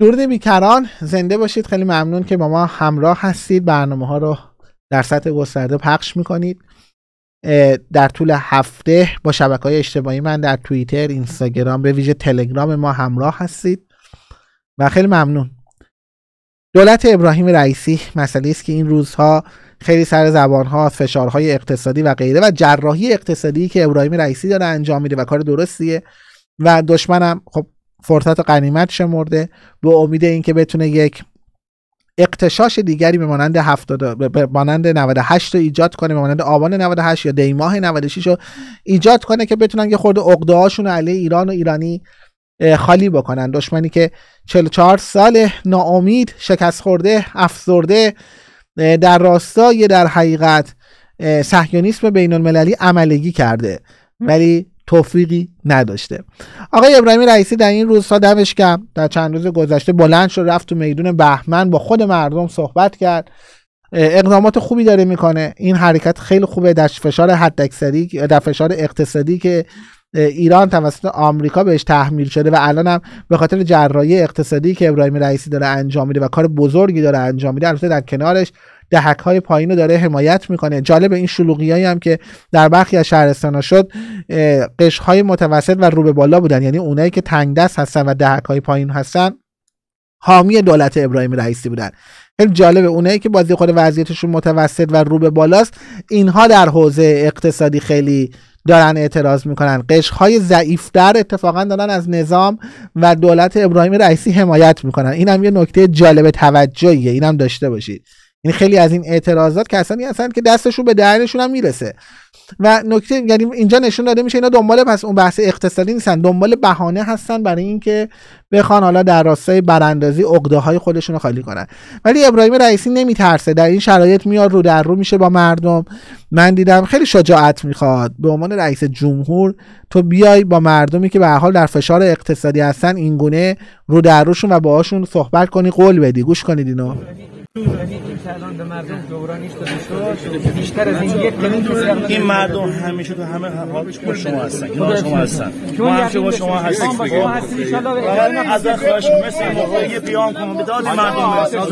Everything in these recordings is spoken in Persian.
درود بیکران زنده باشید خیلی ممنون که با ما همراه هستید برنامه ها رو در سطح گسترده پخش میکنید در طول هفته با شبکه های اجتماعی من در توییتر اینستاگرام به ویژه تلگرام ما همراه هستید و خیلی ممنون دولت ابراهیم رئیسی مسئله است که این روزها خیلی سر زبان ها فشارهای اقتصادی و غیره و جراحی اقتصادی که ابراهیم رئیسی داره انجام میده و کار درستیه و دشمنم خب فرصت قنیمت شمرده به امید اینکه بتونه یک اقتشاش دیگری به مانند 70 به مانند 98 رو ایجاد کنه به مانند آبان 98 یا دی ماه 96 رو ایجاد کنه که بتونن یه خورده عقده‌هاشون علیه ایران و ایرانی خالی بکنن دشمنی که 44 سال ناامید شکست خورده افسرده در راستای در حقیقت سهیونیسم بین المللی عملگی کرده ولی توفیقی نداشته آقای ابراهیم رئیسی در این روزها دمش کم در چند روز گذشته بلند شد رفت تو میدون بهمن با خود مردم صحبت کرد اقدامات خوبی داره میکنه این حرکت خیلی خوبه در فشار حداکثری در فشار اقتصادی که ایران توسط آمریکا بهش تحمیل شده و الان هم به خاطر جراحی اقتصادی که ابراهیم رئیسی داره انجام میده و کار بزرگی داره انجام میده البته در کنارش دهک های پایین رو داره حمایت میکنه جالب این هایی هم که در برخی از شهرستان شد قش های متوسط و رو به بالا بودن یعنی اونایی که تنگ دست هستن و دهک های پایین هستن حامی دولت ابراهیم رئیسی بودن خیلی جالبه اونایی که بازی خود وضعیتشون متوسط و رو به بالاست اینها در حوزه اقتصادی خیلی دارن اعتراض میکنن ضعیف در اتفاقا دارن از نظام و دولت ابراهیم رئیسی حمایت میکنن اینم یه نکته جالب توجهیه اینم داشته باشید یعنی خیلی از این اعتراضات کسانی هستند که دستشون به دهنشون هم میرسه و نکته یعنی اینجا نشون داده میشه اینا دنبال پس اون بحث اقتصادی نیستن دنبال بهانه هستن برای اینکه بخوان حالا در راستای براندازی عقده های خودشون رو خالی کنن ولی ابراهیم رئیسی نمیترسه در این شرایط میاد رو در رو میشه با مردم من دیدم خیلی شجاعت میخواد به عنوان رئیس جمهور تو بیای با مردمی که به حال در فشار اقتصادی هستن اینگونه رو در روشون و باهاشون صحبت کنی قول بدی گوش کنید اینو این مردم بیشتر از این یک این مردم همیشه تو همه حوادث با شما هستن با شما هستن ما هم با شما هستیم خاطر از خواهش مثل موقع یه قیام کنم به داد مردم برسن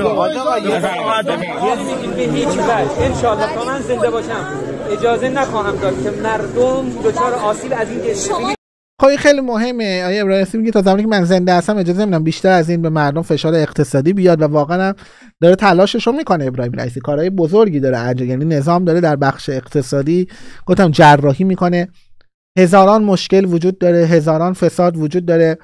به هیچ وجه ان شاء الله تا من زنده باشم اجازه نخواهم داد که مردم دچار آسیب از این خب خیلی مهمه آیا ابراهیمی میگه تا زمانی که من زنده هستم اجازه نمیدم بیشتر از این به مردم فشار اقتصادی بیاد و واقعا هم داره تلاشش رو میکنه ابراهیم رئیسی کارهای بزرگی داره انجام یعنی نظام داره در بخش اقتصادی گفتم جراحی میکنه هزاران مشکل وجود داره هزاران فساد وجود داره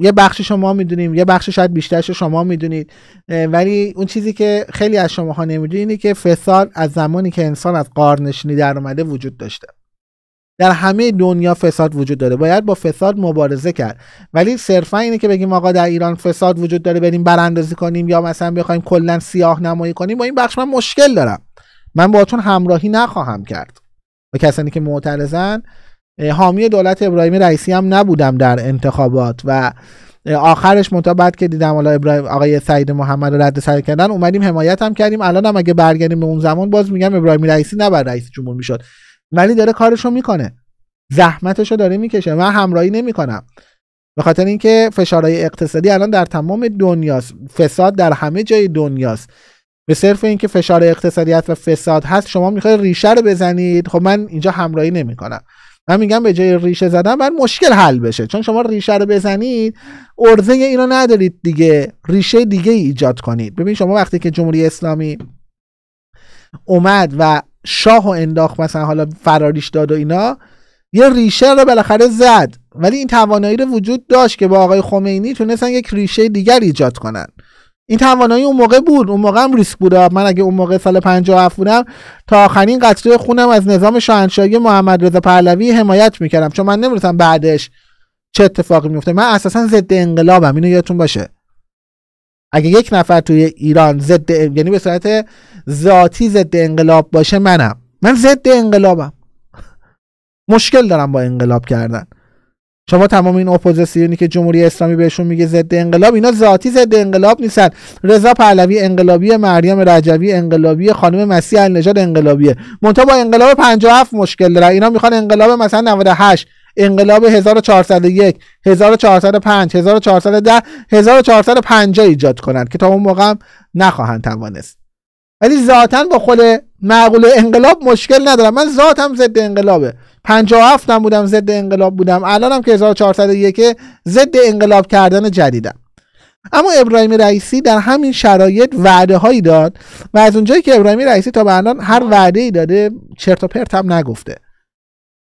یه بخش شما میدونیم یه بخش شاید بیشترش شما میدونید ولی اون چیزی که خیلی از شماها نمیدونید اینه که فساد از زمانی که انسان از قارنشینی در اومده وجود داشته در همه دنیا فساد وجود داره باید با فساد مبارزه کرد ولی صرفا اینه که بگیم آقا در ایران فساد وجود داره بریم براندازی کنیم یا مثلا بخوایم کلا سیاه نمایی کنیم با این بخش من مشکل دارم من باهاتون همراهی نخواهم کرد و کسانی که معترضن حامی دولت ابراهیم رئیسی هم نبودم در انتخابات و آخرش منتها که دیدم ابراهیم آقای سعید محمد رو رد سر کردن اومدیم حمایت هم کردیم الان هم اگه برگردیم به اون زمان باز میگم ابراهیم رئیسی نبر رئیس جمهور میشد ولی داره کارشو میکنه زحمتشو داره میکشه من همراهی نمیکنم به خاطر اینکه فشارهای اقتصادی الان در تمام دنیاست فساد در همه جای دنیاست به صرف اینکه فشار اقتصادی و فساد هست شما میخوای ریشه رو بزنید خب من اینجا همراهی نمیکنم من میگم به جای ریشه زدن من مشکل حل بشه چون شما ریشه رو بزنید ارزه رو ندارید دیگه ریشه دیگه ای ایجاد کنید ببین شما وقتی که جمهوری اسلامی اومد و شاه و انداخت مثلا حالا فراریش داد و اینا یه ریشه رو بالاخره زد ولی این توانایی رو وجود داشت که با آقای خمینی تونستن یک ریشه دیگر ایجاد کنن این توانایی اون موقع بود اون موقع هم ریسک بود من اگه اون موقع سال 57 بودم تا آخرین قطره خونم از نظام شاهنشاهی محمد رضا پهلوی حمایت میکردم چون من نمیدونستم بعدش چه اتفاقی میفته من اساسا ضد انقلابم اینو یادتون باشه اگه یک نفر توی ایران ضد یعنی به صورت ذاتی ضد انقلاب باشه منم من ضد انقلابم مشکل دارم با انقلاب کردن شما تمام این اپوزیسیونی که جمهوری اسلامی بهشون میگه ضد انقلاب اینا ذاتی ضد انقلاب نیستن رضا پهلوی انقلابی مریم رجوی انقلابی خانم مسیح النژاد انقلابیه منتها با انقلاب 57 مشکل دارن اینا میخوان انقلاب مثلا 98 انقلاب 1401 1405 1410 1450 ایجاد کنند که تا اون موقع هم نخواهند توانست ولی ذاتا با خود معقول انقلاب مشکل ندارم من ذاتم ضد انقلابه 57 هم بودم ضد انقلاب بودم الانم که 1401 ضد انقلاب کردن جدیدم اما ابراهیم رئیسی در همین شرایط وعده هایی داد و از اونجایی که ابراهیم رئیسی تا به الان هر وعده ای داده چرت و پرت هم نگفته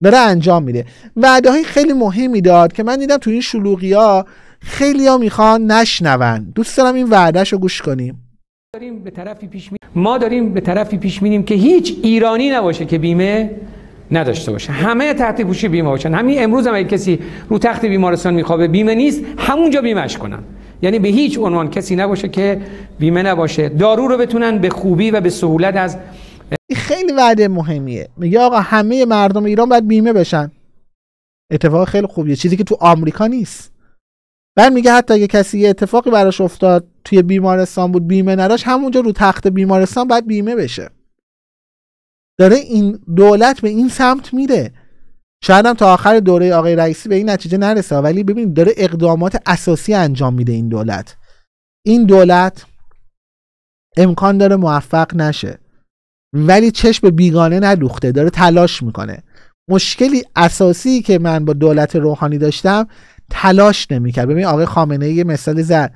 داره انجام میده وعده های خیلی مهمی داد که من دیدم تو این شلوغی ها خیلی ها میخوان نشنون دوست دارم این وعدهش رو گوش کنیم داریم به طرفی پیش می... ما داریم به طرفی پیش میریم که هیچ ایرانی نباشه که بیمه نداشته باشه همه تحت پوشی بیمه باشن همین امروز هم کسی رو تخت بیمارستان میخوابه بیمه نیست همونجا بیمهش کنن یعنی به هیچ عنوان کسی نباشه که بیمه نباشه دارو رو بتونن به خوبی و به سهولت از این خیلی وعده مهمیه میگه آقا همه مردم ایران باید بیمه بشن اتفاق خیلی خوبیه چیزی که تو آمریکا نیست بعد میگه حتی اگه کسی یه اتفاقی براش افتاد توی بیمارستان بود بیمه نداشت همونجا رو تخت بیمارستان باید بیمه بشه داره این دولت به این سمت میره شاید هم تا آخر دوره آقای رئیسی به این نتیجه نرسه ولی ببین داره اقدامات اساسی انجام میده این دولت این دولت امکان داره موفق نشه ولی چشم بیگانه ندوخته داره تلاش میکنه مشکلی اساسی که من با دولت روحانی داشتم تلاش نمیکرد ببین آقای خامنه یه مثال زد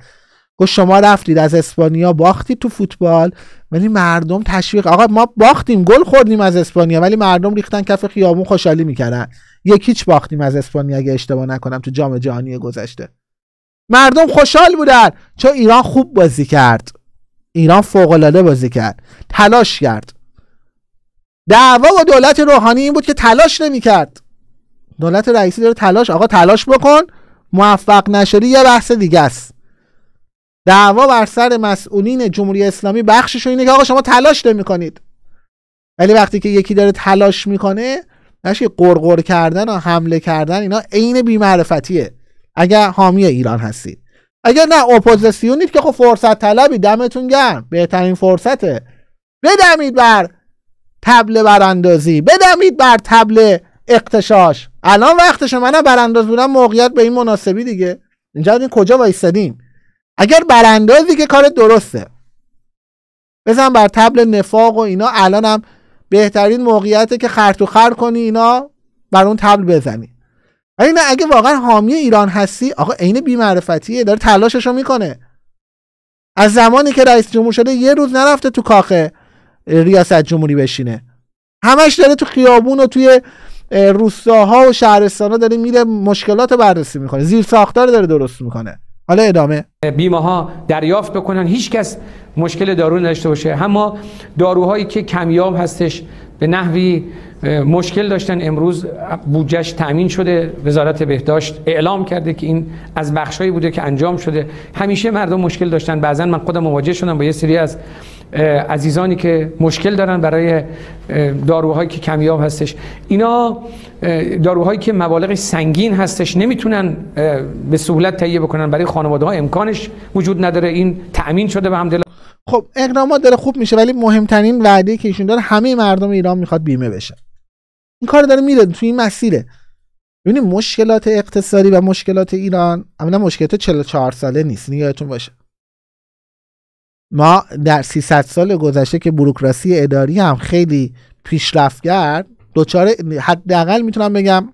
گفت شما رفتید از اسپانیا باختید تو فوتبال ولی مردم تشویق آقا ما باختیم گل خوردیم از اسپانیا ولی مردم ریختن کف خیابون خوشحالی میکردن یک هیچ باختیم از اسپانیا اگه اشتباه نکنم تو جام جهانی گذشته مردم خوشحال بودن چون ایران خوب بازی کرد ایران فوق العاده بازی کرد تلاش کرد دعوا با دولت روحانی این بود که تلاش نمیکرد دولت رئیسی داره تلاش آقا تلاش بکن موفق نشدی یه بحث دیگه است دعوا بر سر مسئولین جمهوری اسلامی بخشش اینه که آقا شما تلاش نمیکنید ولی وقتی که یکی داره تلاش میکنه نشه قرقر کردن و حمله کردن اینا عین بیمعرفتیه اگر حامی ایران هستید اگر نه اپوزیسیونید که خب فرصت طلبی دمتون گرم بهترین فرصته بدمید بر تبله براندازی بدمید بر تبله اقتشاش الان وقتش منم برانداز بودم موقعیت به این مناسبی دیگه اینجا این کجا وایستدیم اگر براندازی که کار درسته بزن بر تبل نفاق و اینا الان هم بهترین موقعیته که خر کنی اینا بر اون تبل بزنی ولی اگه واقعا حامی ایران هستی آقا عین بیمعرفتیه داره تلاششو میکنه از زمانی که رئیس جمهور شده یه روز نرفته تو کاخه ریاست جمهوری بشینه همش داره تو خیابون و توی روستاها و شهرستانا داره میره مشکلات رو بررسی میکنه زیر ساختار داره درست میکنه حالا ادامه بیمه ها دریافت بکنن هیچکس مشکل دارو نداشته باشه اما داروهایی که کمیاب هستش به نحوی مشکل داشتن امروز بودجش تأمین شده وزارت بهداشت اعلام کرده که این از بخشهایی بوده که انجام شده همیشه مردم مشکل داشتن بعضا من خودم مواجه شدم با یه سری از عزیزانی که مشکل دارن برای داروهایی که کمیاب هستش اینا داروهایی که مبالغ سنگین هستش نمیتونن به سهولت تهیه بکنن برای خانواده ها امکانش وجود نداره این تأمین شده به همدل خب اقدامات داره خوب میشه ولی مهمترین وعده که ایشون داره همه مردم ایران میخواد بیمه بشه این کار داره میره تو این مسیره ببینید مشکلات اقتصادی و مشکلات ایران اولا مشکلات 44 ساله نیست یادتون باشه ما در 300 سال گذشته که بروکراسی اداری هم خیلی پیشرفت کرد دچار حداقل میتونم بگم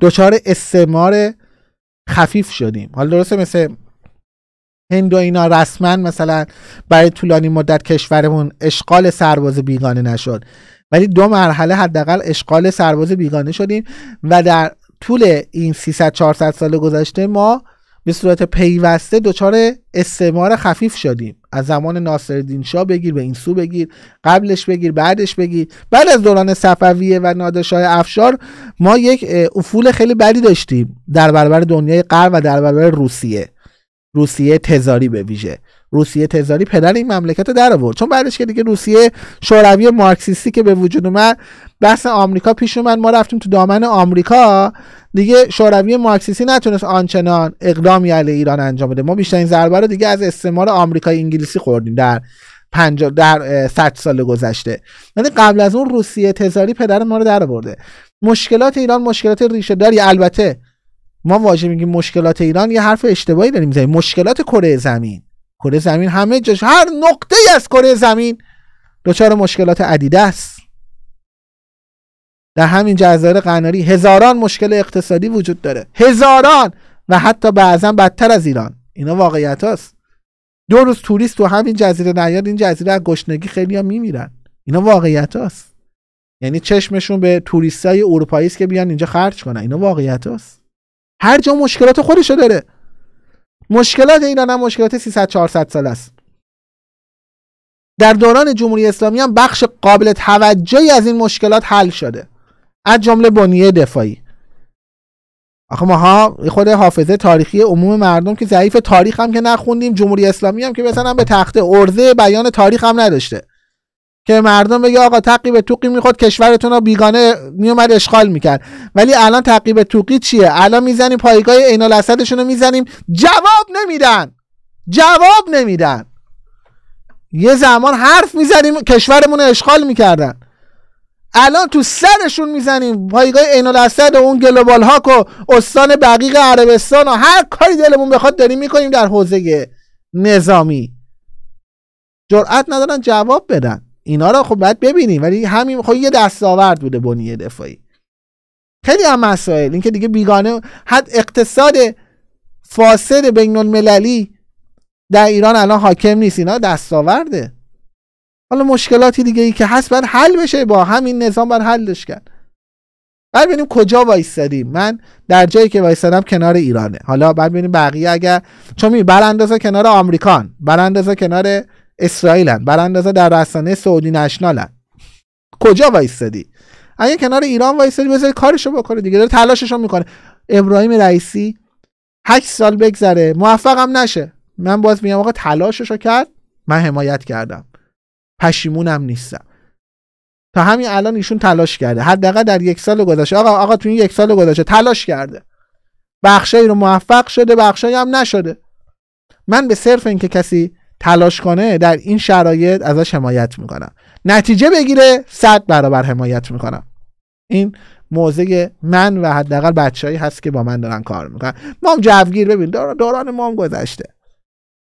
دچار استعمار خفیف شدیم حالا درسته مثل هند و اینا رسما مثلا برای طولانی مدت کشورمون اشغال سرباز بیگانه نشد ولی دو مرحله حداقل اشغال سرباز بیگانه شدیم و در طول این 300 400 سال گذشته ما به صورت پیوسته دچار استعمار خفیف شدیم از زمان ناصرالدین شاه بگیر به این سو بگیر قبلش بگیر بعدش بگیر بعد از دوران صفویه و نادرشاه افشار ما یک افول خیلی بدی داشتیم در برابر دنیای غرب و در برابر روسیه روسیه تزاری به ویژه روسیه تزاری پدر این مملکت رو در آورد چون بعدش که دیگه روسیه شوروی مارکسیستی که به وجود اومد بحث آمریکا پیش اومد ما رفتیم تو دامن آمریکا دیگه شوروی مارکسیستی نتونست آنچنان اقدامی علیه ایران انجام بده ما بیشترین ضربه رو دیگه از استعمار آمریکای انگلیسی خوردیم در 50 در 100 سال گذشته ولی یعنی قبل از اون روسیه تزاری پدر ما رو در مشکلات ایران مشکلات ریشه داری البته ما واژه میگیم مشکلات ایران یه حرف اشتباهی داریم مشکلات کره زمین کره زمین همه جاش هر نقطه از کره زمین دچار مشکلات عدیده است در همین جزایر قناری هزاران مشکل اقتصادی وجود داره هزاران و حتی بعضا بدتر از ایران اینا واقعیت هاست دو روز توریست تو همین جزیره نیاد این جزیره از گشنگی خیلی هم میمیرن اینا واقعیت هاست یعنی چشمشون به توریست های اروپایی که بیان اینجا خرج کنن اینا واقعیت هاست هر جا مشکلات خودشو داره مشکلات ایران هم مشکلات 300 400 سال است در دوران جمهوری اسلامی هم بخش قابل توجهی از این مشکلات حل شده از جمله بنیه دفاعی آخه ها خود حافظه تاریخی عموم مردم که ضعیف تاریخ هم که نخوندیم جمهوری اسلامی هم که مثلا به تخته ارزه بیان تاریخ هم نداشته که مردم بگه آقا تقیب توقی میخواد کشورتون رو بیگانه میومد اشغال میکرد ولی الان تقیب توقی چیه الان میزنیم پایگاه عین الاسدشون رو میزنیم جواب نمیدن جواب نمیدن یه زمان حرف میزنیم کشورمون رو اشغال میکردن الان تو سرشون میزنیم پایگاه عین الاسد و اون گلوبال هاک و استان بقیق عربستان و هر کاری دلمون بخواد داریم میکنیم در حوزه نظامی جرأت ندارن جواب بدن اینا رو خب باید ببینیم ولی همین خب یه دستاورد بوده بنیه دفاعی خیلی هم مسائل اینکه دیگه بیگانه حد اقتصاد فاسد بین المللی در ایران الان حاکم نیست اینا دستاورده حالا مشکلاتی دیگه ای که هست بر حل بشه با همین نظام بر حلش کرد بعد ببینیم کجا وایستادیم من در جایی که وایستادم کنار ایرانه حالا بعد ببینیم بقیه اگر چون می براندازه کنار آمریکان براندازه کنار اسرائیلن براندازه در رسانه سعودی نشنالن کجا وایستادی اگه کنار ایران وایستادی بذار کارشو بکنه دیگه داره تلاششو میکنه ابراهیم رئیسی 8 سال بگذره موفقم نشه من باز میگم آقا تلاششو کرد من حمایت کردم پشیمونم نیستم تا همین الان ایشون تلاش کرده حداقل در یک سال گذشته آقا آقا تو این یک سال گذشته تلاش کرده بخشایی رو موفق شده بخشایی هم نشده من به صرف اینکه کسی تلاش کنه در این شرایط ازش حمایت میکنم نتیجه بگیره صد برابر حمایت میکنم این موضع من و حداقل بچههایی هست که با من دارن کار میکنن ما هم جوگیر ببین دوران ما هم گذشته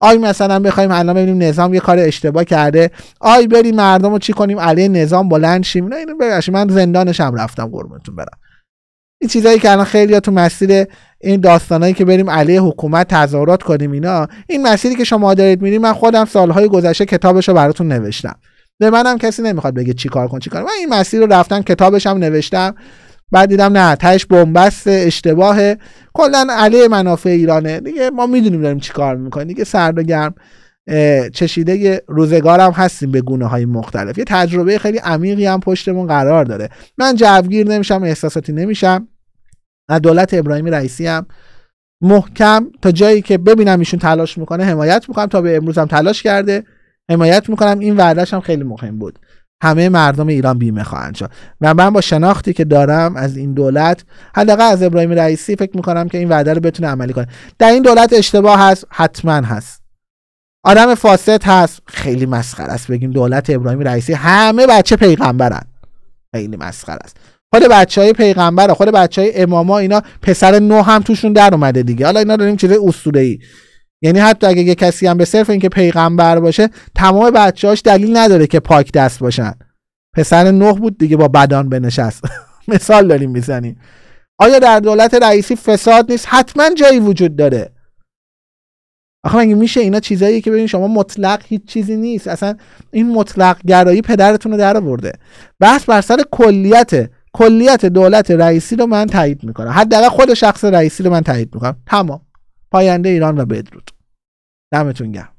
آی مثلا بخوایم الان ببینیم نظام یه کار اشتباه کرده آی بریم مردم رو چی کنیم علیه نظام بلند شیم نه اینو زندانش من هم رفتم قربونتون برم این چیزایی که الان خیلی تو مسیر این داستانایی که بریم علیه حکومت تظاهرات کنیم اینا این مسیری که شما دارید میریم من خودم سالهای گذشته کتابش رو براتون نوشتم به منم کسی نمیخواد بگه چی کار کن چی کار من این مسیر رو رفتم کتابش هم نوشتم بعد دیدم نه تهش بنبست اشتباه کلا علی منافع ایرانه دیگه ما میدونیم داریم چیکار میکنیم دیگه سرد و گرم چشیده روزگارم هستیم به گونه های مختلف یه تجربه خیلی عمیقی هم پشتمون قرار داره من جوگیر نمیشم احساساتی نمیشم از دولت ابراهیمی رئیسی هم محکم تا جایی که ببینم ایشون تلاش میکنه حمایت میکنم تا به امروز هم تلاش کرده حمایت میکنم این وعدهش هم خیلی مهم بود همه مردم ایران بیمه خواهند شد و من با شناختی که دارم از این دولت حداقل از ابراهیم رئیسی فکر میکنم که این وعده رو بتونه عملی کنه در این دولت اشتباه هست حتما هست آدم فاسد هست خیلی مسخره است بگیم دولت ابراهیم رئیسی همه بچه پیغمبرن خیلی مسخره است خود بچه های پیغمبر خود بچه های اماما اینا پسر نو هم توشون در اومده دیگه حالا اینا داریم چیز اسطوره یعنی حتی اگه یه کسی هم به صرف اینکه پیغمبر باشه تمام بچه‌هاش دلیل نداره که پاک دست باشن پسر نه بود دیگه با بدان بنشست مثال داریم میزنیم آیا در دولت رئیسی فساد نیست حتما جایی وجود داره آخه مگه میشه اینا چیزایی که ببین شما مطلق هیچ چیزی نیست اصلا این مطلق گرایی پدرتون رو در آورده بحث بر سر کلیت کلیت دولت رئیسی رو من تایید میکنم حداقل خود شخص رئیسی رو من تایید میکنم تمام پاینده ایران و بدرود دمتون گرم